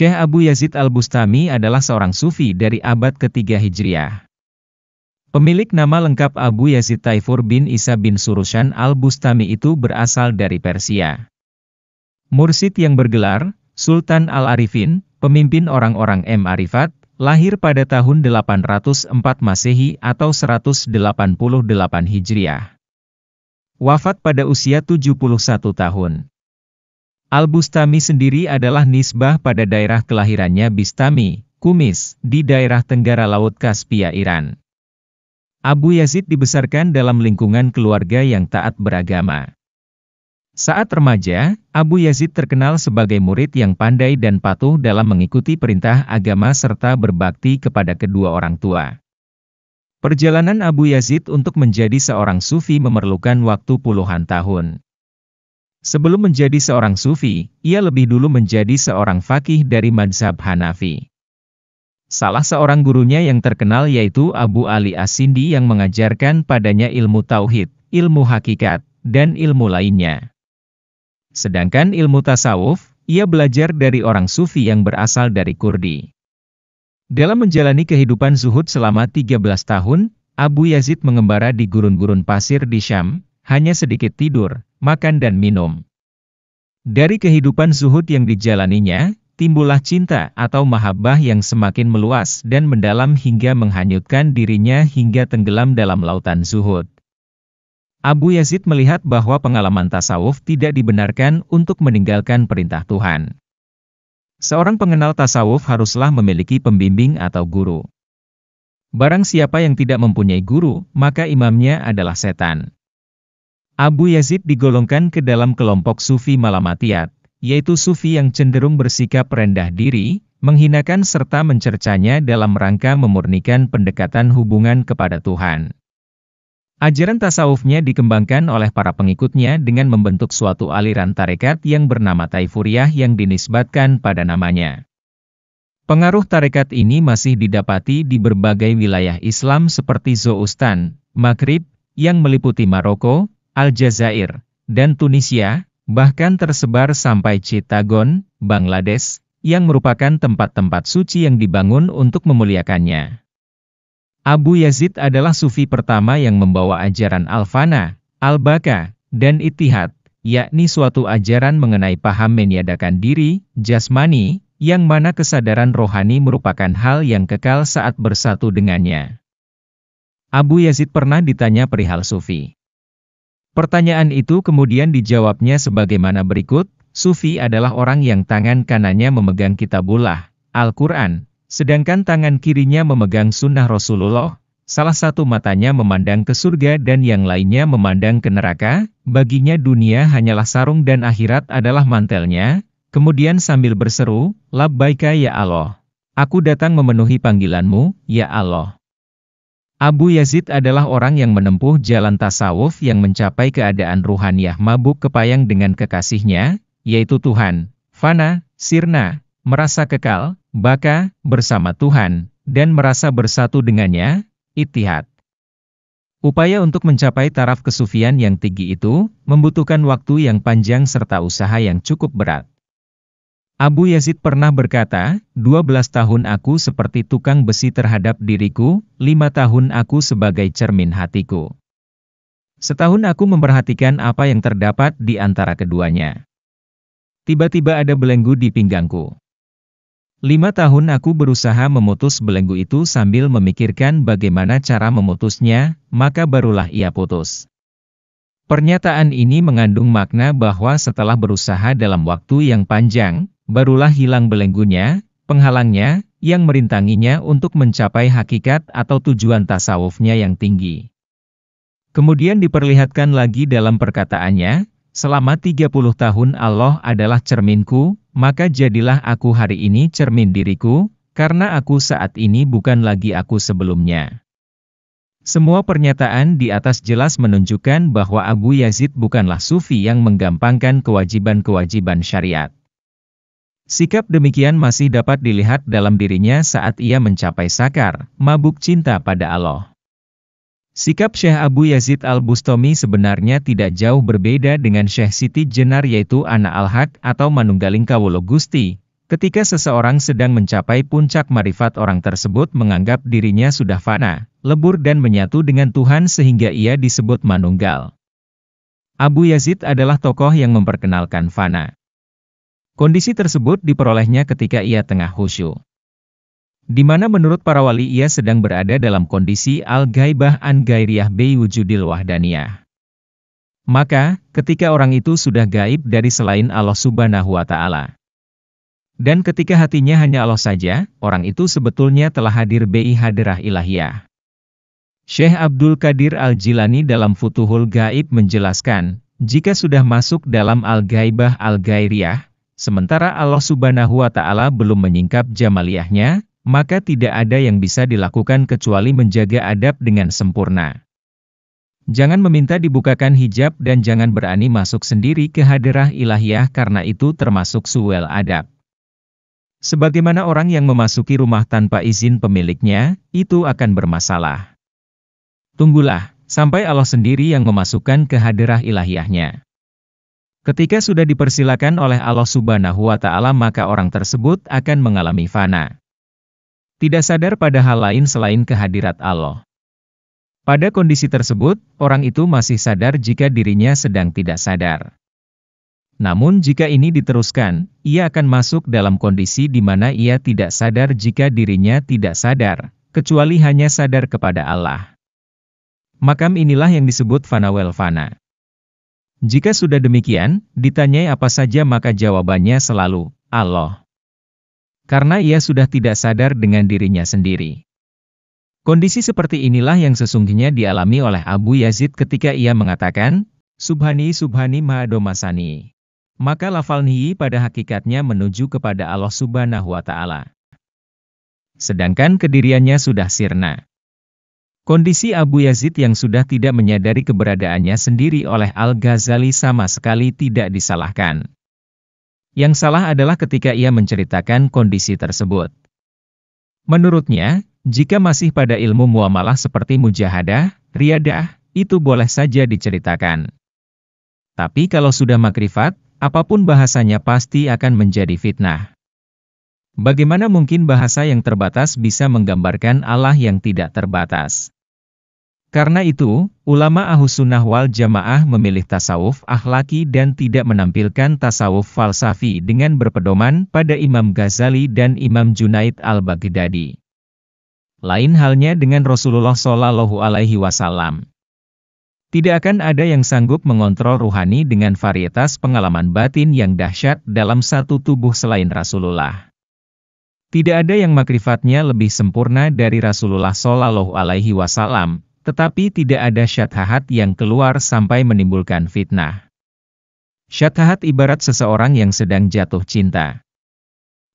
Syekh Abu Yazid Al-Bustami adalah seorang sufi dari abad ketiga Hijriah. Pemilik nama lengkap Abu Yazid Taifur bin Isa bin Surushan Al-Bustami itu berasal dari Persia. Mursid yang bergelar, Sultan Al-Arifin, pemimpin orang-orang M. Arifat, lahir pada tahun 804 Masehi atau 188 Hijriah. Wafat pada usia 71 tahun. Al-Bustami sendiri adalah nisbah pada daerah kelahirannya Bistami, Kumis, di daerah Tenggara Laut Kaspia Iran. Abu Yazid dibesarkan dalam lingkungan keluarga yang taat beragama. Saat remaja, Abu Yazid terkenal sebagai murid yang pandai dan patuh dalam mengikuti perintah agama serta berbakti kepada kedua orang tua. Perjalanan Abu Yazid untuk menjadi seorang sufi memerlukan waktu puluhan tahun. Sebelum menjadi seorang sufi, ia lebih dulu menjadi seorang fakih dari mazhab Hanafi. Salah seorang gurunya yang terkenal yaitu Abu Ali Asindi yang mengajarkan padanya ilmu tauhid, ilmu hakikat, dan ilmu lainnya. Sedangkan ilmu tasawuf, ia belajar dari orang sufi yang berasal dari Kurdi. Dalam menjalani kehidupan zuhud selama 13 tahun, Abu Yazid mengembara di gurun-gurun pasir di Syam, hanya sedikit tidur, makan dan minum. Dari kehidupan zuhud yang dijalaninya, timbullah cinta atau mahabbah yang semakin meluas dan mendalam hingga menghanyutkan dirinya hingga tenggelam dalam lautan zuhud. Abu Yazid melihat bahwa pengalaman tasawuf tidak dibenarkan untuk meninggalkan perintah Tuhan. Seorang pengenal tasawuf haruslah memiliki pembimbing atau guru. Barang siapa yang tidak mempunyai guru, maka imamnya adalah setan. Abu Yazid digolongkan ke dalam kelompok Sufi Malamatiyat, yaitu Sufi yang cenderung bersikap rendah diri, menghinakan serta mencercanya dalam rangka memurnikan pendekatan hubungan kepada Tuhan. Ajaran tasawufnya dikembangkan oleh para pengikutnya dengan membentuk suatu aliran tarekat yang bernama Taifuriyah yang dinisbatkan pada namanya. Pengaruh tarekat ini masih didapati di berbagai wilayah Islam seperti Zoustan, Maghrib, yang meliputi Maroko, Aljazair, dan Tunisia, bahkan tersebar sampai Citagon, Bangladesh, yang merupakan tempat-tempat suci yang dibangun untuk memuliakannya. Abu Yazid adalah sufi pertama yang membawa ajaran Al-Fana, Al-Baka, dan Itihad, yakni suatu ajaran mengenai paham meniadakan diri, jasmani, yang mana kesadaran rohani merupakan hal yang kekal saat bersatu dengannya. Abu Yazid pernah ditanya perihal sufi. Pertanyaan itu kemudian dijawabnya sebagaimana berikut, Sufi adalah orang yang tangan kanannya memegang kitabullah, Al-Quran, sedangkan tangan kirinya memegang sunnah Rasulullah, salah satu matanya memandang ke surga dan yang lainnya memandang ke neraka, baginya dunia hanyalah sarung dan akhirat adalah mantelnya, kemudian sambil berseru, Labbaika ya Allah, aku datang memenuhi panggilanmu, ya Allah. Abu Yazid adalah orang yang menempuh jalan tasawuf yang mencapai keadaan ruhaniyah mabuk kepayang dengan kekasihnya, yaitu Tuhan, fana, sirna, merasa kekal, baka, bersama Tuhan, dan merasa bersatu dengannya, itihad. Upaya untuk mencapai taraf kesufian yang tinggi itu, membutuhkan waktu yang panjang serta usaha yang cukup berat. Abu Yazid pernah berkata, 12 tahun aku seperti tukang besi terhadap diriku, lima tahun aku sebagai cermin hatiku. Setahun aku memperhatikan apa yang terdapat di antara keduanya. Tiba-tiba ada belenggu di pinggangku. Lima tahun aku berusaha memutus belenggu itu sambil memikirkan bagaimana cara memutusnya, maka barulah ia putus. Pernyataan ini mengandung makna bahwa setelah berusaha dalam waktu yang panjang, barulah hilang belenggunya, penghalangnya, yang merintanginya untuk mencapai hakikat atau tujuan tasawufnya yang tinggi. Kemudian diperlihatkan lagi dalam perkataannya, selama 30 tahun Allah adalah cerminku, maka jadilah aku hari ini cermin diriku, karena aku saat ini bukan lagi aku sebelumnya. Semua pernyataan di atas jelas menunjukkan bahwa Abu Yazid bukanlah sufi yang menggampangkan kewajiban-kewajiban syariat. Sikap demikian masih dapat dilihat dalam dirinya saat ia mencapai sakar, mabuk cinta pada Allah. Sikap Syekh Abu Yazid Al-Bustami sebenarnya tidak jauh berbeda dengan Syekh Siti Jenar yaitu anak al-haq atau manunggaling kawulo gusti. Ketika seseorang sedang mencapai puncak marifat orang tersebut menganggap dirinya sudah fana, lebur dan menyatu dengan Tuhan sehingga ia disebut manunggal. Abu Yazid adalah tokoh yang memperkenalkan fana. Kondisi tersebut diperolehnya ketika ia tengah khusyuk. Di mana menurut para wali ia sedang berada dalam kondisi al gaibah an gairiyah bi wujudil wahdaniyah. Maka, ketika orang itu sudah gaib dari selain Allah subhanahu wa ta'ala. Dan ketika hatinya hanya Allah saja, orang itu sebetulnya telah hadir bi hadirah ilahiyah. Syekh Abdul Qadir Al-Jilani dalam Futuhul Gaib menjelaskan, jika sudah masuk dalam al gaibah al gairiyah Sementara Allah subhanahu wa ta'ala belum menyingkap jamaliyahnya, maka tidak ada yang bisa dilakukan kecuali menjaga adab dengan sempurna. Jangan meminta dibukakan hijab dan jangan berani masuk sendiri ke hadirah ilahiyah karena itu termasuk suwel adab. Sebagaimana orang yang memasuki rumah tanpa izin pemiliknya, itu akan bermasalah. Tunggulah, sampai Allah sendiri yang memasukkan ke hadirah ilahiyahnya. Ketika sudah dipersilakan oleh Allah Subhanahu wa Ta'ala, maka orang tersebut akan mengalami fana. Tidak sadar pada hal lain selain kehadirat Allah. Pada kondisi tersebut, orang itu masih sadar jika dirinya sedang tidak sadar. Namun, jika ini diteruskan, ia akan masuk dalam kondisi di mana ia tidak sadar jika dirinya tidak sadar, kecuali hanya sadar kepada Allah. Makam inilah yang disebut fana wel fana. Jika sudah demikian, ditanyai apa saja maka jawabannya selalu, Allah. Karena ia sudah tidak sadar dengan dirinya sendiri. Kondisi seperti inilah yang sesungguhnya dialami oleh Abu Yazid ketika ia mengatakan, Subhani Subhani Mahadomasani, Maka lafal nihi pada hakikatnya menuju kepada Allah Subhanahu wa Ta'ala. Sedangkan kediriannya sudah sirna. Kondisi Abu Yazid yang sudah tidak menyadari keberadaannya sendiri oleh Al-Ghazali sama sekali tidak disalahkan. Yang salah adalah ketika ia menceritakan kondisi tersebut. Menurutnya, jika masih pada ilmu muamalah seperti mujahadah, riadah, itu boleh saja diceritakan. Tapi kalau sudah makrifat, apapun bahasanya pasti akan menjadi fitnah. Bagaimana mungkin bahasa yang terbatas bisa menggambarkan Allah yang tidak terbatas? Karena itu, ulama Sunnah wal Jamaah memilih tasawuf akhlaki dan tidak menampilkan tasawuf falsafi dengan berpedoman pada Imam Ghazali dan Imam Junaid al-Baghdadi. Lain halnya dengan Rasulullah Shallallahu alaihi wasallam. Tidak akan ada yang sanggup mengontrol ruhani dengan varietas pengalaman batin yang dahsyat dalam satu tubuh selain Rasulullah. Tidak ada yang makrifatnya lebih sempurna dari Rasulullah Shallallahu Alaihi Wasallam, tetapi tidak ada syathahat yang keluar sampai menimbulkan fitnah. Syathahat ibarat seseorang yang sedang jatuh cinta.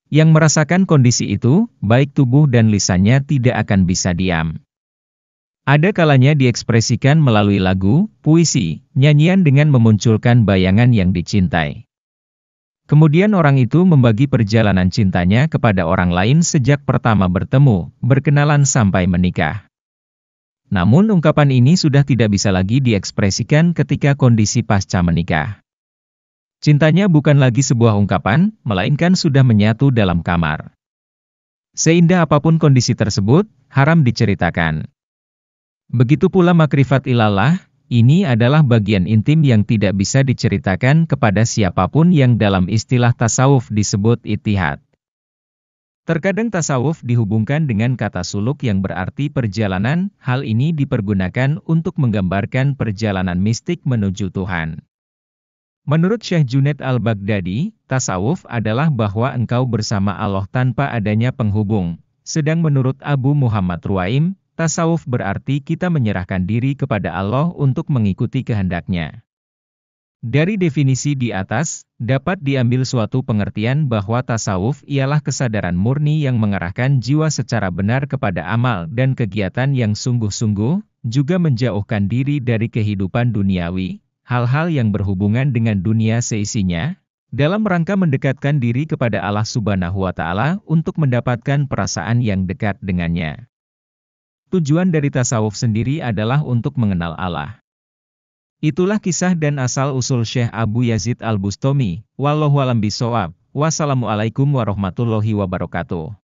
Yang merasakan kondisi itu, baik tubuh dan lisannya tidak akan bisa diam. Ada kalanya diekspresikan melalui lagu, puisi, nyanyian dengan memunculkan bayangan yang dicintai. Kemudian orang itu membagi perjalanan cintanya kepada orang lain sejak pertama bertemu, berkenalan sampai menikah. Namun ungkapan ini sudah tidak bisa lagi diekspresikan ketika kondisi pasca menikah. Cintanya bukan lagi sebuah ungkapan, melainkan sudah menyatu dalam kamar. Seindah apapun kondisi tersebut, haram diceritakan. Begitu pula makrifat ilallah, ini adalah bagian intim yang tidak bisa diceritakan kepada siapapun yang dalam istilah tasawuf disebut itihad. Terkadang tasawuf dihubungkan dengan kata suluk yang berarti perjalanan, hal ini dipergunakan untuk menggambarkan perjalanan mistik menuju Tuhan. Menurut Syekh Junaid al-Baghdadi, tasawuf adalah bahwa engkau bersama Allah tanpa adanya penghubung. Sedang menurut Abu Muhammad Ruaim, Tasawuf berarti kita menyerahkan diri kepada Allah untuk mengikuti kehendaknya. Dari definisi di atas, dapat diambil suatu pengertian bahwa tasawuf ialah kesadaran murni yang mengarahkan jiwa secara benar kepada amal dan kegiatan yang sungguh-sungguh, juga menjauhkan diri dari kehidupan duniawi, hal-hal yang berhubungan dengan dunia seisinya, dalam rangka mendekatkan diri kepada Allah Subhanahu wa Ta'ala untuk mendapatkan perasaan yang dekat dengannya. Tujuan dari tasawuf sendiri adalah untuk mengenal Allah. Itulah kisah dan asal-usul Syekh Abu Yazid Al-Bustami. Wallahu alam bisawab. Wassalamualaikum warahmatullahi wabarakatuh.